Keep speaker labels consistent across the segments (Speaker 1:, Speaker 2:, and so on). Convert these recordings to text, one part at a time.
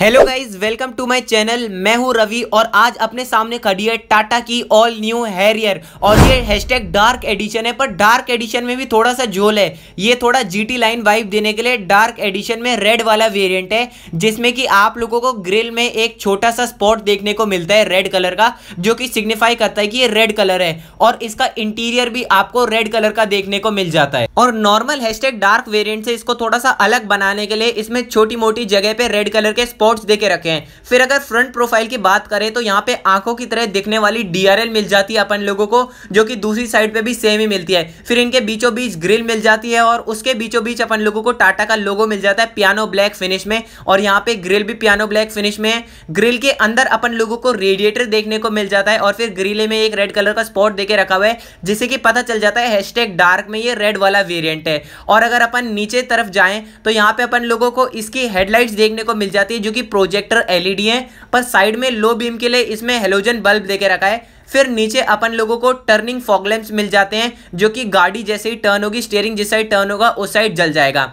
Speaker 1: hello guys welcome to my channel मैं हूं रवि और आज अपने सामने खड़ी है टाटा की ऑल न्यू हैरियर और ये हैशटैग डार्क एडिशन है पर डार्क एडिशन में भी थोड़ा सा जोल है ये थोड़ा जीटी लाइन वाइब देने के लिए डार्क एडिशन में रेड वाला वेरिएंट है जिसमें कि आप लोगों को ग्रिल में एक छोटा सा स्पॉट देखने को मिलता है रेड कलर का जो कि सिग्निफाई करता है कि ये रेड कलर है और इसका इंटीरियर भी आपको रेड कलर का देखने को मिल जाता है और नॉर्मल हैशटैग डार्क वेरियंट से इसको थोड़ा सा अलग बनाने के लिए इसमें छोटी मोटी जगह पर रेड कलर के स्पॉट स्पॉट्स दे के रखे हैं फिर अगर फ्रंट प्रोफाइल की बात करें तो यहाँ पे आंखों की तरह दिखने वाली डीआरएल मिल जाती है अपन लोगों को जो कि दूसरी साइड पे भी सेम ही मिलती है फिर इनके बीचों बीच ग्रिल मिल जाती है और उसके बीचों बीच अपन लोगों को टाटा का लोगो मिल जाता है पियानो ब्लैक फिनिश में और यहाँ पे ग्रिल भी पियानो ब्लैक फिनिश में है ग्रिल के अंदर अपन लोगों को रेडिएटर देखने को मिल जाता है और फिर ग्रिले में एक रेड कलर का स्पॉट देके रखा हुआ है जिससे कि पता चल जाता है डार्क में ये रेड वाला वेरियंट है और अगर अपन नीचे तरफ जाएं तो यहाँ पे अपन लोगों को इसकी हेडलाइट्स देखने को मिल जाती है जो क्योंकि प्रोजेक्टर एलईडी है पर साइड में लो बीम के लिए इसमें हेलोजन बल्ब देके रखा है फिर नीचे अपन लोगों को टर्निंग फॉगलेम्स मिल जाते हैं जो कि गाड़ी जैसे ही टर्न होगी स्टेयरिंग जिस साइड टर्न होगा उस साइड जल जाएगा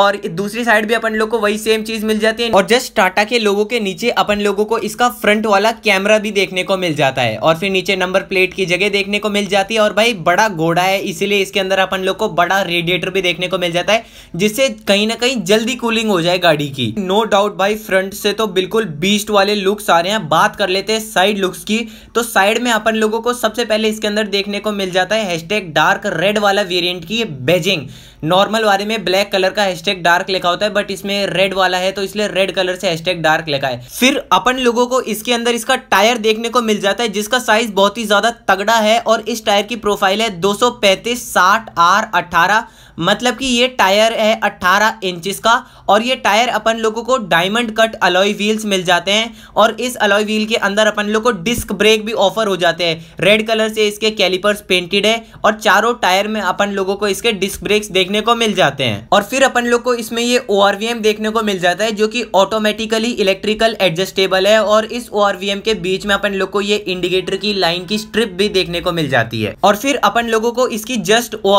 Speaker 1: और दूसरी साइड भी अपन लोग को वही सेम चीज़ मिल जाती है और जस्ट टाटा के लोगों के नीचे अपन लोगों को इसका फ्रंट वाला कैमरा भी देखने को मिल जाता है और फिर नीचे नंबर प्लेट की जगह देखने को मिल जाती है और भाई बड़ा घोड़ा है इसीलिए इसके अंदर अपन लोग को बड़ा रेडिएटर भी देखने को मिल जाता है जिससे कहीं ना कहीं जल्दी कूलिंग हो जाए गाड़ी की नो डाउट भाई फ्रंट से तो बिल्कुल बीस्ट वाले लुक्स आ रहे हैं बात कर लेते हैं साइड लुक्स की तो साइड में आप अपन लोगों को सबसे पहले इसके अंदर देखने को मिल जाता है हैशटैग डार्क रेड वाला वेरिएंट की बेजिंग नॉर्मल वाले में ब्लैक कलर का हैशटैग डार्क लिखा होता है बट इसमें रेड वाला है तो इसलिए रेड कलर से हैशटैग डार्क लिखा है फिर अपन लोगों को इसके अंदर इसका टायर देखने को मिल जाता है जिसका साइज बहुत ही ज्यादा तगड़ा है और इस टायर की प्रोफाइल है दो सौ पैंतीस साठ आर अट्ठारह मतलब कि ये टायर है 18 इंचेस का और ये टायर अपन लोगों को डायमंड कट अलॉय व्हील्स मिल जाते हैं और इस अलॉय व्हील के अंदर अपन लोगों को डिस्क ब्रेक भी ऑफर हो जाता है जाते हैं रेड कलर से इसके कैलिपर्स पेंटेड है और चारों टायर में अपन लोगों को इसके डिस्क ब्रेक्स देखने को मिल जाते हैं और फिर अपन लोग को इसमें ये ओ देखने को मिल जाता है जो कि ऑटोमेटिकली इलेक्ट्रिकल एडजस्टेबल है और इस ओ के बीच में अपन लोग को ये इंडिकेटर की लाइन की स्ट्रिप भी देखने को मिल जाती है और फिर अपन लोगों को इसकी जस्ट ओ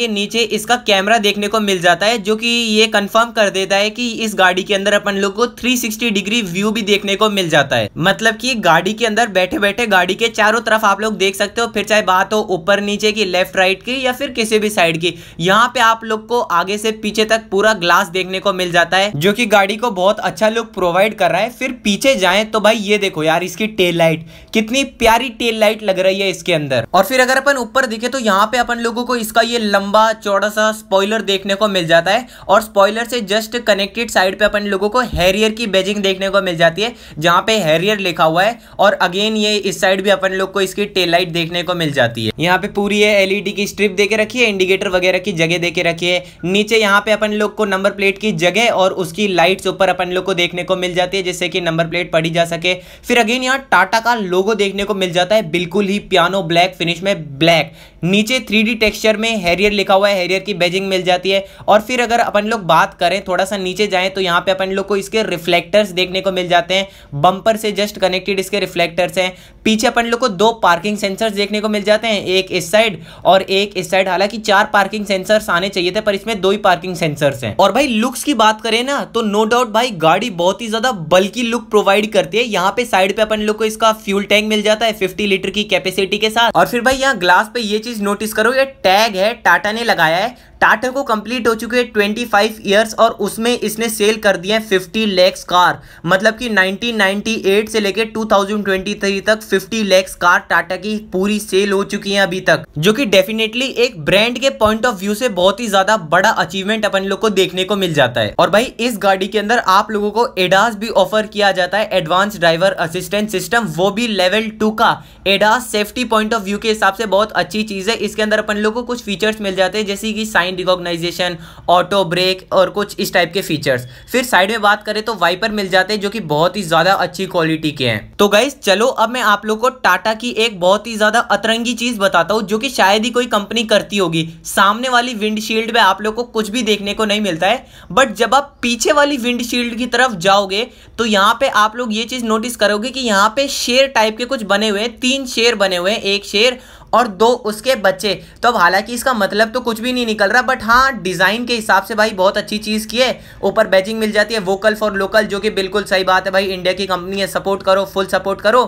Speaker 1: के नीचे इसका कैमरा देखने को मिल जाता है जो कि ये कंफर्म कर देता है कि इस गाड़ी के अंदर अपन लोग को 360 डिग्री व्यू भी देखने को मिल जाता है मतलब कि गाड़ी के अंदर बैठे बैठे गाड़ी के चार चारों तरफ आप लोग देख सकते हो फिर चाहे बात हो ऊपर नीचे की लेफ्ट राइट की या फिर किसी भी साइड की यहाँ पे आप लोग को आगे से पीछे तक पूरा ग्लास देखने को मिल जाता है जो की गाड़ी को बहुत अच्छा लुक प्रोवाइड कर रहा है फिर पीछे जाए तो भाई ये देखो यार इसकी टेल लाइट कितनी प्यारी टेल लाइट लग रही है इसके अंदर और फिर अगर अपन ऊपर दिखे तो यहाँ पे अपन लोगों को इसका ये लंबा चौड़ा सा स्पॉइलर देखने को मिल जाता है और स्पॉइलर से जस्ट कनेक्टेड साइड पे अपन लोगों को हैरियर की बेजिंग देखने को मिल जाती है जहां पे हैरियर लिखा हुआ है और अगेन ये इस साइड भी अपन लोग लोग को इसकी टेल लाइट देखने को मिल जाती है यहाँ पे पूरी है एलईडी e की स्ट्रिप देके रखी है इंडिकेटर वगैरह की जगह देके रखी है नीचे यहाँ पे अपन लोग को नंबर प्लेट की जगह और उसकी लाइट्स ऊपर अपन लोग को देखने को मिल जाती है जिससे कि नंबर प्लेट पड़ी जा सके फिर अगेन यहाँ टाटा का लोगो देखने को मिल जाता है बिल्कुल ही पियानो ब्लैक फिनिश में ब्लैक नीचे थ्री टेक्सचर में हैरियर लिखा हुआ है हैरियर की बेजिंग मिल जाती है और फिर अगर अपन लोग बात करें थोड़ा सा नीचे जाए तो यहाँ पे अपन लोग को इसके रिफ्लेक्टर्स देखने को मिल जाते हैं बम्पर से जस्ट कनेक्टेड इसके रिफ्लेक्टर्स हैं पीछे अपन लोग को दो पार्किंग सेंसर देखने को मिल जाते हैं एक इस साइड और एक इस साइड हालांकि चार पार्किंग सेंसर्स आने चाहिए थे पर इसमें दो ही पार्किंग सेंसर है और भाई लुक्स की बात करें ना तो नो डाउट भाई गाड़ी बहुत ही ज्यादा बल्कि लुक प्रोवाइड करती है यहाँ पे साइड पे अपन लोग को इसका फ्यूल टैंक मिल जाता है फिफ्टी लीटर की कैपेसिटी के साथ और फिर भाई यहाँ ग्लास पे ये चीज नोटिस करो ये टैग है टाटा ने लगाया है टाटा को कंप्लीट हो चुके हैं ट्वेंटी फाइव ईयर्स और उसमें इसने सेल कर दिए फिफ्टी लैक्स कार मतलब कि 1998 से लेकर 2023 तक 50 लैक्स कार टाटा की पूरी सेल हो चुकी है अभी तक जो कि डेफिनेटली एक ब्रांड के पॉइंट ऑफ व्यू से बहुत ही ज्यादा बड़ा अचीवमेंट अपन लोग को देखने को मिल जाता है और भाई इस गाड़ी के अंदर आप लोगों को एडास भी ऑफर किया जाता है एडवांस ड्राइवर असिस्टेंट सिस्टम वो भी लेवल टू का ADAS safety point of view के हिसाब से बहुत अच्छी चीज है इसके अंदर अपन लोग को कुछ फीचर्स मिल जाते हैं जैसे कि साइन रिकॉग्नाइजेशन ऑटो ब्रेक और कुछ इस टाइप के फीचर्स फिर साइड में बात करें तो वाइपर मिल जाते हैं जो कि बहुत ही ज़्यादा अच्छी क्वालिटी के हैं तो गाइज चलो अब मैं आप लोग को टाटा की एक बहुत ही ज़्यादा अतरंगी चीज़ बताता हूँ जो कि शायद ही कोई कंपनी करती होगी सामने वाली विंडशील्ड में आप लोग को कुछ भी देखने को नहीं मिलता है बट जब आप पीछे वाली विंडशील्ड की तरफ जाओगे तो यहाँ पे आप लोग ये चीज़ नोटिस करोगे कि यहाँ पे शेर टाइप के कुछ बने हुए हैं तीन शेर बने हुए हैं एक शेर और दो उसके बच्चे तो अब हालांकि इसका मतलब तो कुछ भी नहीं निकल रहा बट हाँ डिज़ाइन के हिसाब से भाई बहुत अच्छी चीज़ की है ऊपर बैचिंग मिल जाती है वोकल फॉर लोकल जो कि बिल्कुल सही बात है भाई इंडिया की कंपनी है सपोर्ट करो फुल सपोर्ट करो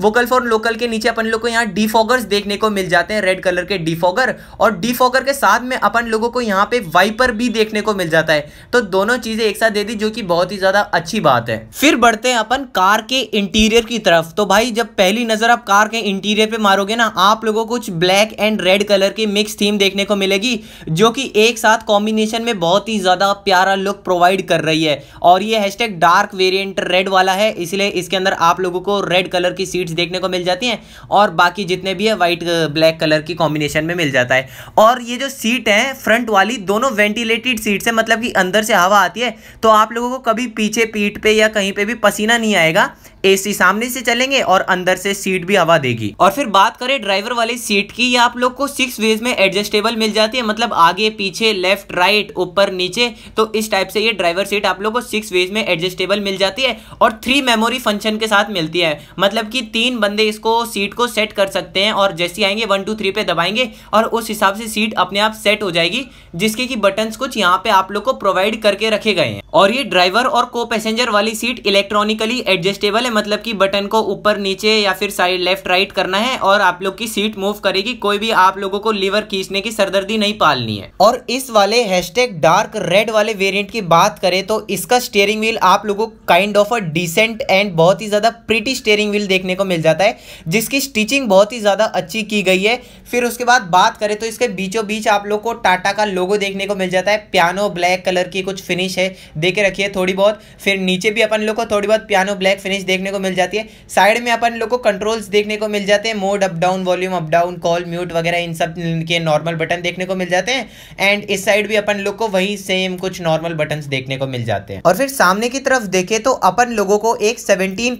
Speaker 1: वोकल फॉर लोकल के नीचे अपन लोग को यहाँ डिफॉगर्स देखने को मिल जाते हैं रेड कलर के डिफॉगर और डिफॉगर के साथ में अपन लोगों को यहाँ पे वाइपर भी देखने को मिल जाता है तो दोनों चीज़ें एक साथ दे दी जो कि बहुत ही ज़्यादा अच्छी बात है फिर बढ़ते हैं अपन कार के इंटीरियर की तरफ तो भाई जब पहली नज़र आप कार के इंटीरियर पे मारोगे ना आप लोगों कुछ ब्लैक एंड रेड कलर की मिक्स थीम देखने को मिलेगी जो कि एक साथ कॉम्बिनेशन में बहुत ही ज़्यादा प्यारा लुक प्रोवाइड कर रही है और ये हैशटैग डार्क वेरिएंट रेड वाला है इसलिए इसके अंदर आप लोगों को रेड कलर की सीट्स देखने को मिल जाती हैं और बाकी जितने भी है वाइट ब्लैक कलर की कॉम्बिनेशन में मिल जाता है और ये जो सीट है फ्रंट वाली दोनों वेंटिलेटेड सीट्स है मतलब कि अंदर से हवा आती है तो आप लोगों को कभी पीछे पीठ पे या कहीं पे भी पसीना नहीं आएगा एसी सामने से चलेंगे और अंदर से सीट भी हवा देगी और फिर बात करें ड्राइवर वाली सीट की आप लोग को सिक्स वेज में एडजस्टेबल मिल जाती है मतलब आगे पीछे लेफ्ट राइट ऊपर नीचे तो इस टाइप से ये ड्राइवर सीट आप लोग को सिक्स वेज में एडजस्टेबल मिल जाती है और थ्री मेमोरी फंक्शन के साथ मिलती है मतलब कि तीन बंदे इसको सीट को सेट कर सकते हैं और जैसे आएंगे वन टू थ्री पे दबाएंगे और उस हिसाब से सीट अपने आप सेट हो जाएगी जिसके की बटन कुछ यहाँ पे आप लोग को प्रोवाइड करके रखे गए हैं और ये ड्राइवर और को पैसेंजर वाली सीट इलेक्ट्रॉनिकली एडजस्टेबल है मतलब कि बटन को ऊपर नीचे या फिर साइड लेफ्ट राइट करना है और आप लोग की सीट मूव करेगी कोई भी आप लोगों को लीवर खींचने की सरदर्दी नहीं पालनी है और इस वाले हैशटैग डार्क रेड वाले वेरिएंट की बात करें तो इसका स्टेयरिंग व्हील आप लोगों को kind of a decent and बहुत ही ज़्यादा प्रिटी स्टेयरिंग व्हील देखने को मिल जाता है जिसकी स्टिचिंग बहुत ही ज़्यादा अच्छी की गई है फिर उसके बाद बात करें तो इसके बीचों बीच आप लोग को टाटा का लोगो देखने को मिल जाता है पियानो ब्लैक कलर की कुछ फिनिश है देखे रखिए थोड़ी बहुत फिर नीचे भी अपन लोग को थोड़ी बहुत पियानो ब्लैक फिनिश देखने देखने को मिल जाती है साइड में अपन लोग को कंट्रोल्स देखने को मिल जाते हैं mode up down volume up down call mute वगैरह इन सब के नॉर्मल बटन देखने को मिल जाते हैं एंड इस साइड भी अपन लोग को वही सेम कुछ नॉर्मल बटन देखने को मिल जाते हैं और फिर सामने की तरफ देखे तो अपन लोगों को एक सेवनटीन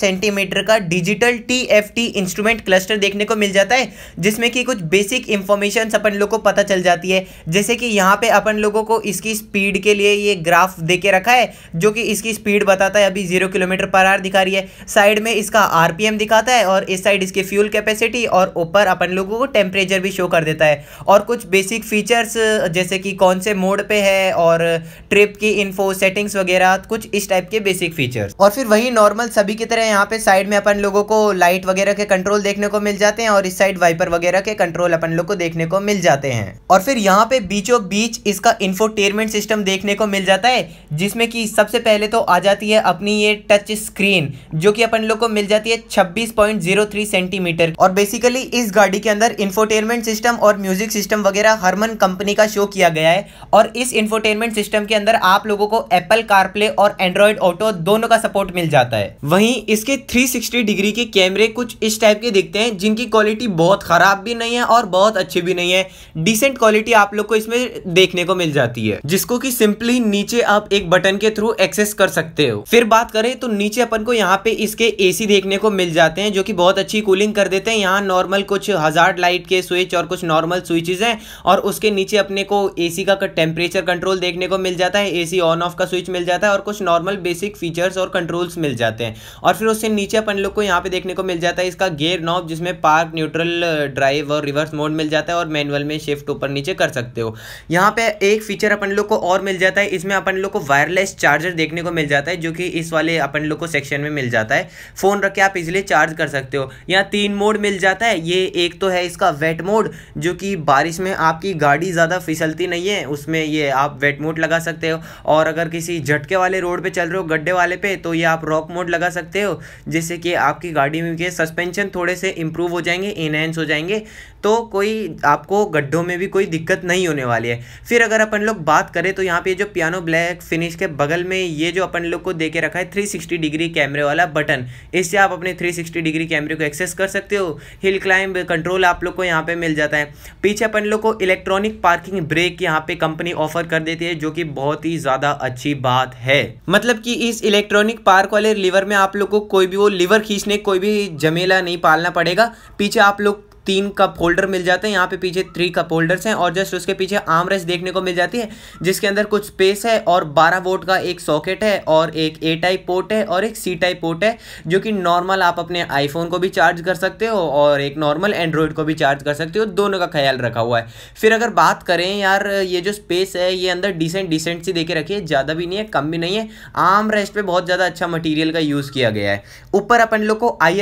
Speaker 1: सेंटीमीटर का डिजिटल टी इंस्ट्रूमेंट क्लस्टर देखने को मिल जाता है जिसमें कि कुछ बेसिक इंफॉर्मेशन अपन लोग को पता चल जाती है जैसे कि यहाँ पे अपन लोगों को इसकी स्पीड के लिए ये ग्राफ देके रखा है जो कि इसकी स्पीड बताता है अभी जीरो किलोमीटर किलोमीटर पर आर दिखा रही है साइड में इसका आरपीएम दिखाता है और इस साइड इसकी फ्यूल कैपेसिटी और ऊपर अपन लोगों को टेम्परेचर भी शो कर देता है और कुछ बेसिक फीचर्स जैसे कि कौन से मोड पे है और ट्रिप की इन्फो सेटिंग्स वगैरह कुछ इस टाइप के बेसिक फीचर्स और फिर वही नॉर्मल सभी की तरह यहाँ पे साइड में अपन लोगों को लाइट वगैरह के कंट्रोल देखने को मिल जाते हैं और इस साइड वाइपर वगैरह के कंट्रोल अपन लोग को देखने को मिल जाते हैं और फिर यहाँ पे बीचों बीच इसका इन्फोटेनमेंट सिस्टम देखने को मिल जाता है जिसमें कि सबसे पहले तो आ जाती है अपनी ये टच टच स्क्रीन जो कि अपन लोग को मिल जाती है 26.03 सेंटीमीटर और बेसिकली इस गाड़ी के अंदर इंफोटेनमेंट सिस्टम और म्यूजिक सिस्टम वगैरह हरमन कंपनी का शो किया गया है और इस इंफोटेनमेंट सिस्टम के अंदर आप लोगों को एप्पल कारप्ले और एंड्रॉयड ऑटो दोनों का सपोर्ट मिल जाता है वहीं इसके 360 डिग्री के कैमरे कुछ इस टाइप के दिखते हैं जिनकी क्वालिटी बहुत खराब भी नहीं है और बहुत अच्छी भी नहीं है डिसेंट क्वालिटी आप लोग को इसमें देखने को मिल जाती है जिसको की सिंपली नीचे आप एक बटन के थ्रू एक्सेस कर सकते हो फिर बात करें तो नीचे अपन को यहाँ पे इसके एसी देखने को मिल जाते हैं जो कि बहुत अच्छी कूलिंग कर देते हैं यहाँ नॉर्मल कुछ हज़ार लाइट के स्विच और कुछ नॉर्मल स्विचेज हैं और उसके नीचे अपने को एसी का टेम्परेचर कंट्रोल देखने को मिल जाता है एसी ऑन ऑफ का स्विच मिल जाता है और कुछ नॉर्मल बेसिक फीचर्स और कंट्रोल्स मिल जाते हैं और फिर उससे नीचे अपन लोग को यहाँ पे देखने को मिल जाता है इसका गेयर नॉब जिसमें पार्क न्यूट्रल ड्राइव और रिवर्स मोड मिल जाता है और मैनुअल में शिफ्ट ऊपर नीचे कर सकते हो यहाँ पे एक फीचर अपन लोग को और मिल जाता है इसमें अपन लोग को वायरलेस चार्जर देखने को मिल जाता है जो कि इस वाले अपन अपन लोग को सेक्शन में मिल जाता है फ़ोन रख के आप इजिली चार्ज कर सकते हो यहाँ तीन मोड मिल जाता है ये एक तो है इसका वेट मोड जो कि बारिश में आपकी गाड़ी ज़्यादा फिसलती नहीं है उसमें ये आप वेट मोड लगा सकते हो और अगर किसी झटके वाले रोड पे चल रहे हो गड्ढे वाले पे तो ये आप रॉक मोड लगा सकते हो जिससे कि आपकी गाड़ी में के सस्पेंशन थोड़े से इंप्रूव हो जाएंगे इनहेंस हो जाएंगे तो कोई आपको गड्ढों में भी कोई दिक्कत नहीं होने वाली है फिर अगर अपन लोग बात करें तो यहाँ पे जो पियानो ब्लैक फिनिश के बगल में ये जो अपन लोग को दे के रखा है 360 डिग्री कैमरे वाला बटन इससे आप अपने 360 डिग्री कैमरे को एक्सेस कर सकते हो हिल क्लाइंब कंट्रोल आप लोग को यहाँ पे मिल जाता है पीछे अपन लोग को इलेक्ट्रॉनिक पार्किंग ब्रेक यहाँ पर कंपनी ऑफर कर देती है जो कि बहुत ही ज़्यादा अच्छी बात है मतलब कि इस इलेक्ट्रॉनिक पार्क वाले लीवर में आप लोग को कोई भी वो लीवर खींचने कोई भी जमेला नहीं पालना पड़ेगा पीछे आप लोग तीन कप होल्डर मिल जाते हैं यहाँ पे पीछे थ्री कप होल्डर्स हैं और जस्ट उसके पीछे आम रेस्ट देखने को मिल जाती है जिसके अंदर कुछ स्पेस है और 12 वोट का एक सॉकेट है और एक ए टाइप पोर्ट है और एक सी टाइप पोर्ट है जो कि नॉर्मल आप अपने आईफोन को भी चार्ज कर सकते हो और एक नॉर्मल एंड्रॉयड को भी चार्ज कर सकते हो दोनों का ख्याल रखा हुआ है फिर अगर बात करें यार ये जो स्पेस है ये अंदर डिसेंट डिसेंट सी देखे रखिए ज़्यादा भी नहीं है कम भी नहीं है आम रेस्ट पर बहुत ज़्यादा अच्छा मटीरियल का यूज़ किया गया है ऊपर अपन लोग को आई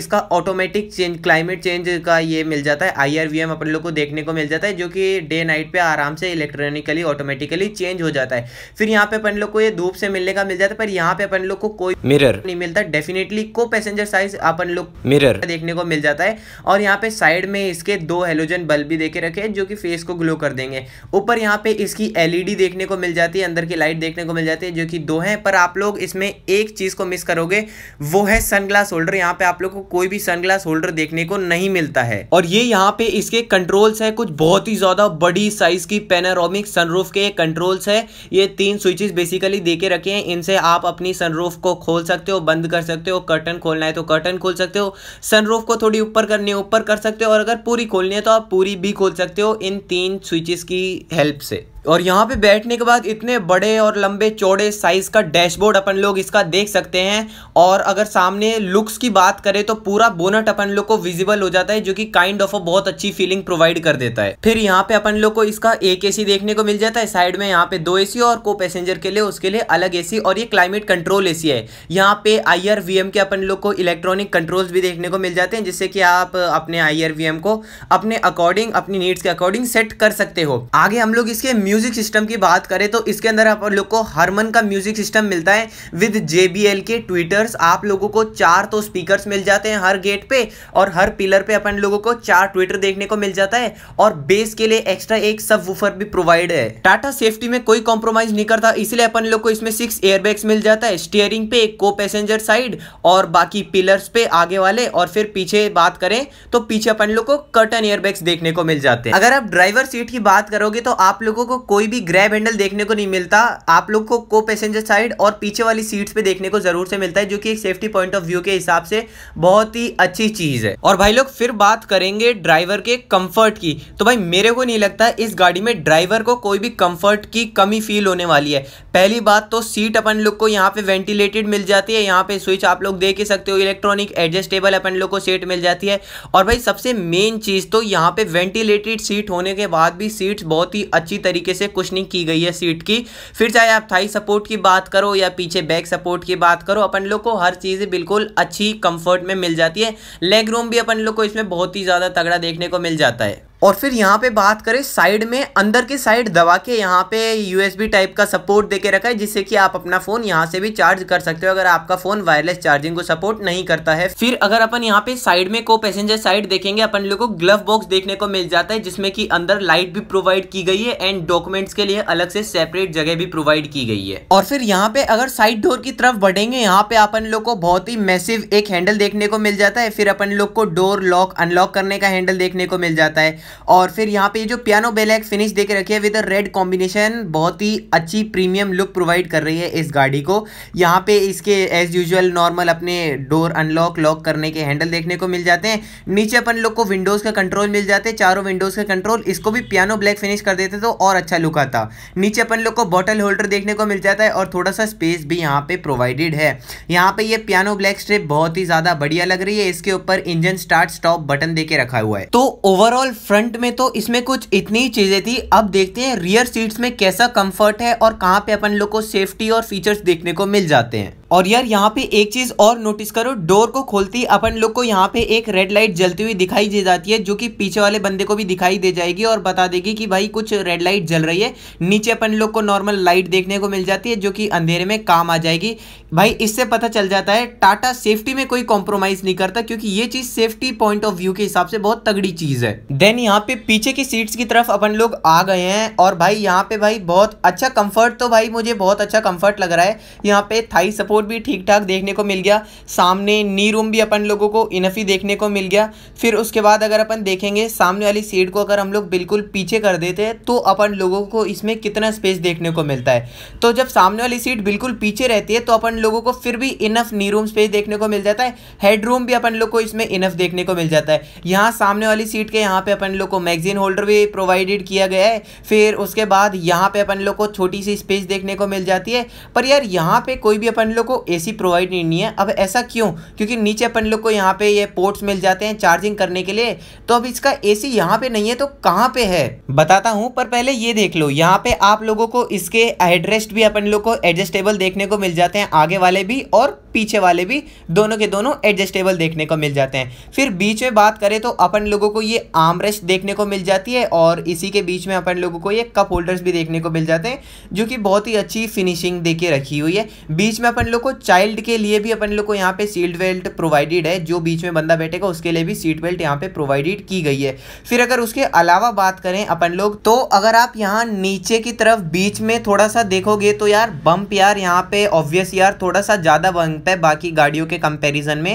Speaker 1: इसका ऑटोमेटिक चेंज क्लाइमेट चेंज का ये मिल जाता है आई आर वी एम अपन लोग को देखने को मिल जाता है जो कि डे नाइट पे आराम से इलेक्ट्रॉनिकली ऑटोमेटिकली चेंज हो जाता है फिर यहाँ पे अपन लोग को ये धूप से मिलने का मिल जाता है पर यहाँ पे अपन लोग को कोई मिरर नहीं मिलता डेफिनेटली को पैसेंजर साइज अपन लोग मिरर देखने को मिल जाता है और यहाँ पे साइड में इसके दो हेलोजन बल्ब भी देखे रखे जो कि फेस को ग्लो कर देंगे ऊपर यहाँ पे इसकी एलईडी देखने को मिल जाती है अंदर की लाइट देखने को मिल जाती है जो कि दो है पर आप लोग इसमें एक चीज को मिस करोगे वो है सनग्लास होल्डर यहाँ पे आप लोग को कोई भी सनग्लास होल्डर देखने को नहीं मिलता है है और ये यहाँ पे इसके कंट्रोल्स है कुछ बहुत ही ज्यादा बड़ी साइज की पेनारोमिक सनरूफ के कंट्रोल्स है ये तीन स्विचेस बेसिकली देके रखे हैं इनसे आप अपनी सनरूफ को खोल सकते हो बंद कर सकते हो कर्टन खोलना है तो कर्टन खोल सकते हो सनरूफ को थोड़ी ऊपर करनी है ऊपर कर सकते हो और अगर पूरी खोलनी है तो आप पूरी भी खोल सकते हो इन तीन स्विचेस की हेल्प से और यहाँ पे बैठने के बाद इतने बड़े और लंबे चौड़े साइज का डैशबोर्ड अपन लोग इसका देख सकते हैं और अगर सामने लुक्स की बात करें तो पूरा बोनट अपन लोग को विजिबल हो जाता है जो कि काइंड ऑफ अ बहुत अच्छी फीलिंग प्रोवाइड कर देता है फिर यहाँ पे अपन लोग को इसका एक एसी देखने को मिल जाता है साइड में यहाँ पे दो ए और को पैसेंजर के लिए उसके लिए अलग ए और ये क्लाइमेट कंट्रोल ए है यहाँ पे आई के अपन लोग को इलेक्ट्रॉनिक कंट्रोल भी देखने को मिल जाते हैं जिससे कि आप अपने आई को अपने अकॉर्डिंग अपनी नीड्स के अकॉर्डिंग सेट कर सकते हो आगे हम लोग इसके म्यूज़िक सिस्टम की बात करें तो इसके अंदर आप लोग को हरमन का म्यूज़िक सिस्टम मिलता है विद जे के ट्विटर्स आप लोगों को चार तो स्पीकर्स मिल जाते हैं हर गेट पे और हर पिलर पे अपन लोगों को चार ट्विटर देखने को मिल जाता है और बेस के लिए एक्स्ट्रा एक सब वूफर भी प्रोवाइड है टाटा सेफ्टी में कोई कॉम्प्रोमाइज़ नहीं करता इसलिए अपन लोग को इसमें सिक्स एयरबैग्स मिल जाता है स्टीयरिंग पे एक को पैसेंजर साइड और बाकी पिलर्स पे आगे वाले और फिर पीछे बात करें तो पीछे अपन लोग को कर्टन एयरबैग्स देखने को मिल जाते हैं अगर आप ड्राइवर सीट की बात करोगे तो आप लोगों को कोई भी ग्रैब हैंडल देखने को नहीं मिलता आप लोग को को पैसेंजर साइड और पीछे वाली सीट्स पे देखने को जरूर से मिलता है जो कि एक सेफ्टी पॉइंट ऑफ व्यू के हिसाब से बहुत ही अच्छी चीज़ है और भाई लोग फिर बात करेंगे ड्राइवर के कंफर्ट की तो भाई मेरे को नहीं लगता इस गाड़ी में ड्राइवर को कोई भी कंफर्ट की कमी फील होने वाली है पहली बात तो सीट अपन लोग को यहाँ पे वेंटिलेटेड मिल जाती है यहाँ पे स्विच आप लोग देख ही सकते हो इलेक्ट्रॉनिक एडजस्टेबल अपन लोग को सीट मिल जाती है और भाई सबसे मेन चीज़ तो यहाँ पे वेंटिलेटेड सीट होने के बाद भी सीट्स बहुत ही अच्छी तरीके तरीके से कुशनिंग की गई है सीट की फिर चाहे आप थाई सपोर्ट की बात करो या पीछे बैक सपोर्ट की बात करो अपन लोग को हर चीज़ बिल्कुल अच्छी कंफर्ट में मिल जाती है लेग रूम भी अपन लोग को इसमें बहुत ही ज़्यादा तगड़ा देखने को मिल जाता है और फिर यहाँ पे बात करें साइड में अंदर के साइड दबा के यहाँ पे यूएसबी टाइप का सपोर्ट दे के रखा है जिससे कि आप अपना फ़ोन यहाँ से भी चार्ज कर सकते हो अगर आपका फ़ोन वायरलेस चार्जिंग को सपोर्ट नहीं करता है फिर अगर अपन यहाँ पे साइड में को पैसेंजर साइड देखेंगे अपन लोग को ग्लव बॉक्स देखने को मिल जाता है जिसमें कि अंदर लाइट भी प्रोवाइड की गई है एंड डॉक्यूमेंट्स के लिए अलग से सेपरेट जगह भी प्रोवाइड की गई है और फिर यहाँ पे अगर साइड डोर की तरफ बढ़ेंगे यहाँ पे अपन लोग को बहुत ही मैसिव एक हैंडल देखने को मिल जाता है फिर अपन लोग को डोर लॉक अनलॉक करने का हैंडल देखने को मिल जाता है और फिर यहाँ पे जो पियानो बेलैक फिनिश दे रखी है विद रेड कॉम्बिनेशन बहुत ही अच्छी प्रीमियम लुक प्रोवाइड कर रही है इस गाड़ी को यहाँ पे इसके एज यूजल नॉर्मल अपने डोर अनलॉक लॉक करने के हैंडल देखने को मिल जाते हैं नीचे अपन लोग को विंडोज़ का कंट्रोल मिल जाते हैं चारों विंडोज़ का कंट्रोल इसको भी पियानो ब्लैक फिनिश कर देते तो और अच्छा लुक आता नीचे अपन लोग को बॉटल होल्डर देखने को मिल जाता है और थोड़ा सा स्पेस भी यहाँ पे प्रोवाइडेड है यहाँ पे ये पियानो ब्लैक स्ट्रिप बहुत ही ज़्यादा बढ़िया लग रही है इसके ऊपर इंजन स्टार्ट स्टॉप बटन दे रखा हुआ है तो ओवरऑल फ्रंट फ्रंट में तो इसमें कुछ इतनी चीज़ें थी अब देखते हैं रियर सीट्स में कैसा कंफर्ट है और कहाँ पे अपन लोग को सेफ्टी और फीचर्स देखने को मिल जाते हैं और यार यहाँ पे एक चीज़ और नोटिस करो डोर को खोलती अपन लोग को यहाँ पे एक रेड लाइट जलती हुई दिखाई दे जाती है जो कि पीछे वाले बंदे को भी दिखाई दे जाएगी और बता देगी कि भाई कुछ रेड लाइट जल रही है नीचे अपन लोग को नॉर्मल लाइट देखने को मिल जाती है जो कि अंधेरे में काम आ जाएगी भाई इससे पता चल जाता है टाटा सेफ्टी में कोई कॉम्प्रोमाइज़ नहीं करता क्योंकि ये चीज़ सेफ्टी पॉइंट ऑफ व्यू के हिसाब से बहुत तगड़ी चीज़ है देन यहाँ पे पीछे की सीट्स की तरफ अपन लोग आ गए हैं और भाई यहाँ पे भाई बहुत अच्छा कंफर्ट तो भाई मुझे बहुत अच्छा कंफर्ट लग रहा है यहाँ पे थाई सपोर्ट भी ठीक ठाक देखने को मिल गया सामने नी रूम भी अपन लोगों को इनफी देखने को मिल गया फिर उसके बाद अगर अपन देखेंगे सामने वाली सीट को अगर हम लोग बिल्कुल पीछे कर देते हैं तो अपन लोगों को इसमें कितना स्पेस देखने को मिलता है तो जब सामने वाली सीट बिल्कुल पीछे रहती है तो अपन लोगों को फिर भी इनफ नी रूम स्पेस देखने को मिल जाता है हेड रूम भी अपन लोग को इसमें इनफ देखने को मिल जाता है यहाँ सामने वाली सीट के यहाँ पे अपन लोग को मैगजीन होल्डर भी प्रोवाइडेड किया गया है फिर उसके बाद यहाँ पे अपन लोग को छोटी सी स्पेस देखने को मिल जाती है पर यार यहाँ पे कोई भी अपन लोग को एसी प्रोवाइड नहीं है अब ऐसा क्यों क्योंकि नीचे अपन लोग को यहाँ पे ये पोर्ट्स मिल जाते हैं चार्जिंग करने के लिए तो अब इसका एसी यहाँ पे नहीं है तो कहाँ पे है बताता हूँ पर पहले ये देख लो यहाँ पे आप लोगों को इसके हेडरेस्ट भी अपन लोग को एडजस्टेबल देखने को मिल जाते हैं आगे वाले भी और पीछे वाले भी दोनों के दोनों एडजस्टेबल देखने को मिल जाते हैं फिर बीच में बात करें तो अपन लोगों को ये आमरेस्ट देखने को मिल जाती है और इसी के बीच में अपन लोगों को ये कप होल्डर्स भी देखने को मिल जाते हैं जो कि बहुत ही अच्छी फिनिशिंग दे के रखी हुई है बीच में अपन लोग को चाइल्ड के लिए भी अपन लोग को यहाँ पे सीट बेल्ट प्रोवाइडेड है जो बीच में बंदा बैठेगा उसके लिए भी सीट बेल्ट यहाँ पे प्रोवाइडेड की गई है फिर अगर उसके अलावा बात करें अपन लोग तो अगर आप यहाँ नीचे की तरफ बीच में थोड़ा सा देखोगे तो यार बम्प यार यहाँ पे ऑब्वियस यार थोड़ा सा ज़्यादा बनता है बाकी गाड़ियों के कंपेरिजन में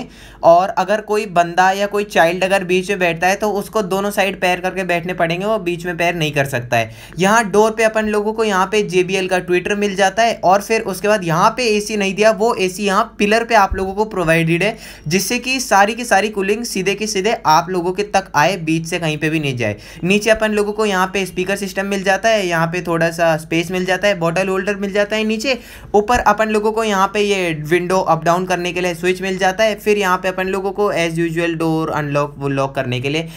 Speaker 1: और अगर कोई बंदा या कोई चाइल्ड अगर बीच में बैठता है तो उसको दोनों साइड साइड पैर करके बैठने पड़ेंगे वो बीच में पैर नहीं कर सकता है यहाँ डोर पे अपन लोगों को यहाँ पे जे का ट्विटर मिल जाता है और फिर उसके बाद यहाँ पे ए नहीं दिया वो ए सी यहाँ पिलर पे आप लोगों को प्रोवाइडेड है जिससे कि सारी की सारी कूलिंग सीधे के सीधे आप लोगों के तक आए बीच से कहीं पर भी नहीं जाए नीचे अपन लोगों को यहाँ पे स्पीकर सिस्टम मिल जाता है यहाँ पे थोड़ा सा स्पेस मिल जाता है बॉटल होल्डर मिल जाता है नीचे ऊपर अपन लोगों को यहाँ पे ये विंडो अप डाउन करने के लिए स्विच मिल जाता है फिर यहाँ पे अपन लोगों को एज यूजल डोर अनलॉक वो लॉक करने के लिए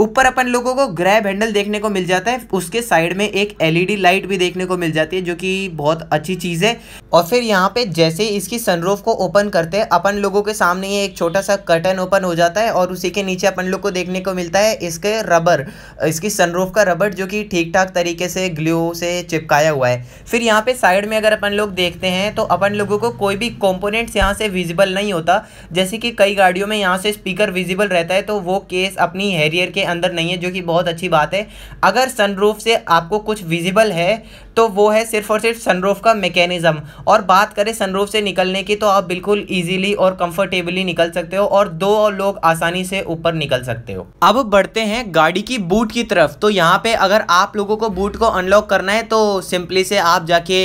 Speaker 1: ऊपर अपन अपन लोगों को ग्रैब हैंडल देखने को मिल जाता है उसके साइड में एक एलईडी लाइट भी देखने को मिल जाती है जो कि बहुत अच्छी चीज़ है और फिर यहाँ पे जैसे इसकी सनरूफ को ओपन करते हैं अपन लोगों के सामने ये एक छोटा सा कर्टन ओपन हो जाता है और उसी के नीचे अपन लोग को देखने को मिलता है इसके रबर इसकी सनरूफ का रबर जो कि ठीक ठाक तरीके से ग्लू से चिपकाया हुआ है फिर यहाँ पे साइड में अगर अपन लोग देखते हैं तो अपन लोगों को कोई भी कॉम्पोनेंट्स यहाँ से विजिबल नहीं होता जैसे कि कई गाड़ियों में यहाँ से स्पीकर विजिबल रहता है तो वो केस अपनी हैरियर के अंदर नहीं है जो कि बहुत अच्छी बात है अगर सनरूफ से आपको कुछ विजिबल है तो वो है सिर्फ और सिर्फ सनरूफ का मैकेनिज़्म और बात करें सनरूफ से निकलने की तो आप बिल्कुल इजीली और कंफर्टेबली निकल सकते हो और दो और लोग आसानी से ऊपर निकल सकते हो अब बढ़ते हैं गाड़ी की बूट की तरफ तो यहाँ पे अगर आप लोगों को बूट को अनलॉक करना है तो सिंपली से आप जाके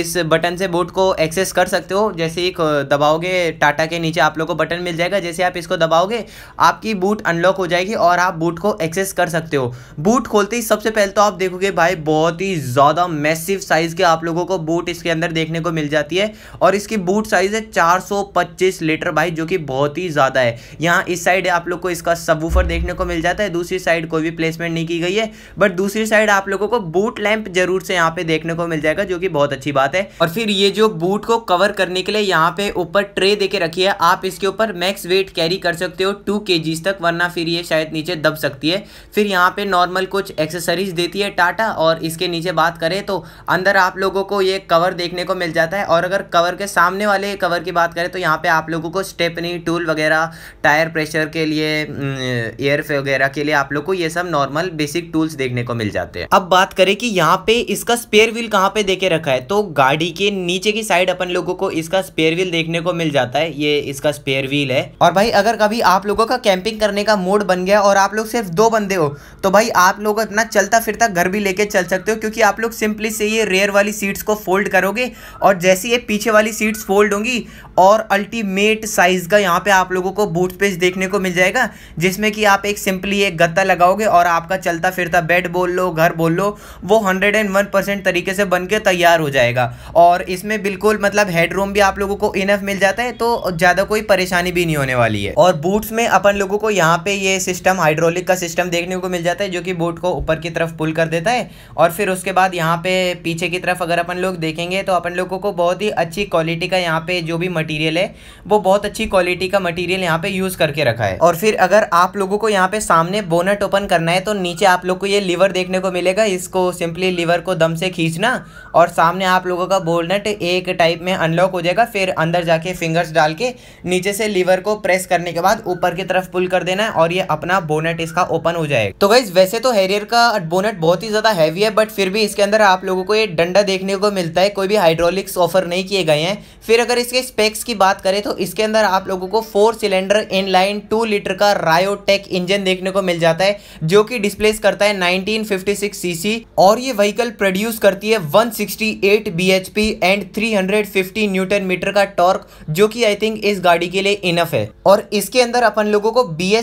Speaker 1: इस बटन से बूट को एक्सेस कर सकते हो जैसे एक दबाओगे टाटा के नीचे आप लोग को बटन मिल जाएगा जैसे आप इसको दबाओगे आपकी बूट अनलॉक हो जाएगी और आप बूट को एक्सेस कर सकते हो बूट खोलते ही सबसे पहले तो आप देखोगे भाई बहुत ही ज़्यादा मैसिव साइज़ के आप लोगों को बूट इसके अंदर देखने को मिल जाती है और इसकी बूट साइज़ है 425 लीटर भाई जो कि बहुत ही ज़्यादा है यहाँ इस साइड आप लोग को इसका सबवूफर देखने को मिल जाता है दूसरी साइड कोई भी प्लेसमेंट नहीं की गई है बट दूसरी साइड आप लोगों को बूट लैंप जरूर से यहाँ पे देखने को मिल जाएगा जो कि बहुत अच्छी बात है और फिर ये जो बूट को कवर करने के लिए यहाँ पे ऊपर ट्रे देके रखी है आप इसके ऊपर मैक्स वेट कैरी कर सकते हो टू के तक वरना फिर ये शायद नीचे दब सकती है फिर यहाँ पे नॉर्मल कुछ एक्सेसरीज देती है टाटा और इसके नीचे बात करें तो तो अंदर आप लोगों को ये कवर देखने को मिल जाता है और अगर कवर के सामने वाले कवर की बात करें तो यहाँ पे आप लोगों को स्टेपनी टूल वगैरह टायर प्रेशर के लिए एयर वगैरह के लिए आप लोग को ये सब नॉर्मल बेसिक टूल्स देखने को मिल जाते हैं अब बात करें कि यहाँ पे इसका स्पेयर व्हील कहाँ पे देके रखा है तो गाड़ी के नीचे की साइड अपन लोगों को इसका स्पेयर व्हील देखने को मिल जाता है ये इसका स्पेयर व्हील है और भाई अगर कभी आप लोगों का कैंपिंग करने का मोड बन गया और आप लोग सिर्फ दो बंदे हो तो भाई आप लोग अपना चलता फिरता घर भी लेके चल सकते हो क्योंकि आप लोग सिंपल सिंपली से ये रेयर वाली सीट्स को फोल्ड करोगे और जैसे ये पीछे वाली सीट्स फोल्ड होंगी और अल्टीमेट साइज़ का यहाँ पे आप लोगों को बूट स्पेस देखने को मिल जाएगा जिसमें कि आप एक सिंपली एक गत्ता लगाओगे और आपका चलता फिरता बेड बोल लो घर बोल लो वो हंड्रेड एंड वन परसेंट तरीके से बन के तैयार हो जाएगा और इसमें बिल्कुल मतलब हेडरूम भी आप लोगों को इनफ मिल जाता है तो ज़्यादा कोई परेशानी भी नहीं होने वाली है और बूट्स में अपन लोगों को यहाँ पे ये सिस्टम हाइड्रोलिक का सिस्टम देखने को मिल जाता है जो कि बूट को ऊपर की तरफ पुल कर देता है और फिर उसके बाद यहाँ पर पे पीछे की तरफ अगर अपन लोग देखेंगे तो अपन लोगों को बहुत ही अच्छी क्वालिटी का यहाँ पे जो भी मटेरियल है वो बहुत अच्छी क्वालिटी का मटेरियल यहाँ पे यूज़ करके रखा है और फिर अगर आप लोगों को यहाँ पे सामने बोनट ओपन करना है तो नीचे आप लोग को ये लीवर देखने को मिलेगा इसको सिंपली लीवर को दम से खींचना और सामने आप लोगों का बोनट एक टाइप में अनलॉक हो जाएगा फिर अंदर जाके फिंगर्स डाल के नीचे से लीवर को प्रेस करने के बाद ऊपर की तरफ पुल कर देना है और ये अपना बोनट इसका ओपन हो जाएगा तो गाइज वैसे तो हेरियर का बोनट बहुत ही ज़्यादा हैवी है बट फिर भी इसके अंदर आप आप लोगों को ये डंडा देखने को मिलता है कोई भी हाइड्रोलिक्स ऑफर नहीं किए गए हैं फिर अगर इसके स्पेक्स की बात करें तो इसके अंदर आप लोगों को four cylinder inline two litre का रायोटेक इंजन देखने को मिल जाता है जो कि डिस्प्लेस करता है 1956 सीसी और ये व्हीकल प्रोड्यूस करती है 168 bhp एंड 350 न्यूटन मीटर का टॉर्क जो कि आई थिंक इस गाड़ी के लिए इनफ है और इसके अंदर अपन लोगों को बी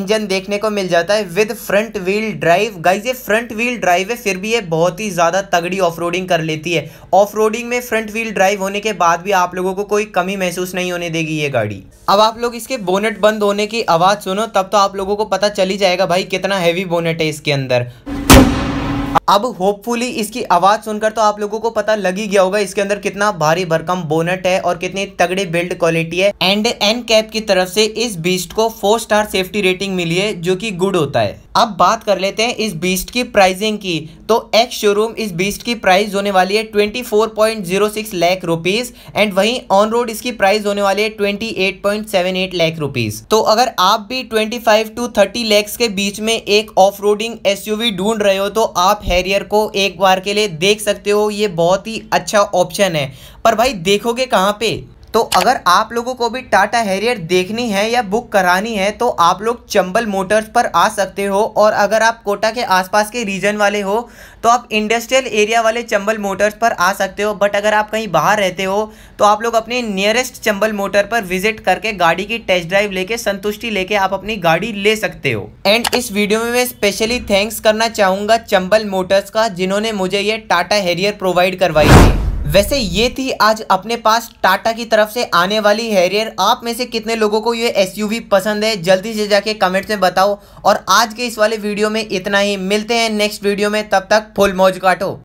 Speaker 1: इंजन देखने को मिल जाता है with front wheel drive guys ये फ्रंट व्हील ड्राइव है फिर भी ये बहुत ही ज़्यादा तगड़ी ऑफ कर लेती है ऑफ में फ्रंट व्हील ड्राइव होने के बाद भी आप लोगों को कोई कमी महसूस नहीं होने देगी ये गाड़ी अब आप लोग इसके बोनेट बंद होने की आवाज़ सुनो तब तो आप लोगों को पता चल ही जाएगा भाई कितना हैवी बोनेट है इसके अंदर अब होपफुली इसकी आवाज़ सुनकर तो आप लोगों को पता लग ही गया होगा इसके अंदर कितना भारी भरकम बोनट है और कितनी तगड़ी बिल्ड क्वालिटी है एंड एन कैप की तरफ से इस बीस्ट को फोर स्टार सेफ्टी रेटिंग मिली है जो कि गुड होता है अब बात कर लेते हैं इस बीस्ट की प्राइसिंग की तो एक्स शोरूम इस बीस्ट की प्राइस होने वाली है twenty four point zero six lakh rupees and वहीं ऑन रोड इसकी प्राइस होने वाली है twenty eight point seven eight lakh rupees तो अगर आप भी twenty five to thirty lakhs के बीच में एक ऑफ रोडिंग एसयूवी ढूंढ रहे हो तो आप हैरियर को एक बार के लिए देख सकते हो ये बहुत ही अच्छा ऑप्शन है पर भाई देखोगे कहाँ पे तो अगर आप लोगों को भी टाटा हैरियर देखनी है या बुक करानी है तो आप लोग चंबल मोटर्स पर आ सकते हो और अगर आप कोटा के आसपास के रीजन वाले हो तो आप इंडस्ट्रियल एरिया वाले चंबल मोटर्स पर आ सकते हो बट अगर आप कहीं बाहर रहते हो तो आप लोग अपने नियरेस्ट चंबल मोटर पर विजिट करके गाड़ी की टेस्ट ड्राइव लेके संतुष्टि लेके आप अपनी गाड़ी ले सकते हो एंड इस वीडियो में मैं स्पेशली थैंक्स करना चाहूँगा चंबल मोटर्स का जिन्होंने मुझे ये टाटा हैरियर प्रोवाइड करवाई थी वैसे ये थी आज अपने पास टाटा की तरफ से आने वाली हैरियर आप में से कितने लोगों को ये एसयूवी पसंद है जल्दी से जाके कमेंट्स में बताओ और आज के इस वाले वीडियो में इतना ही मिलते हैं नेक्स्ट वीडियो में तब तक फुल मौज काटो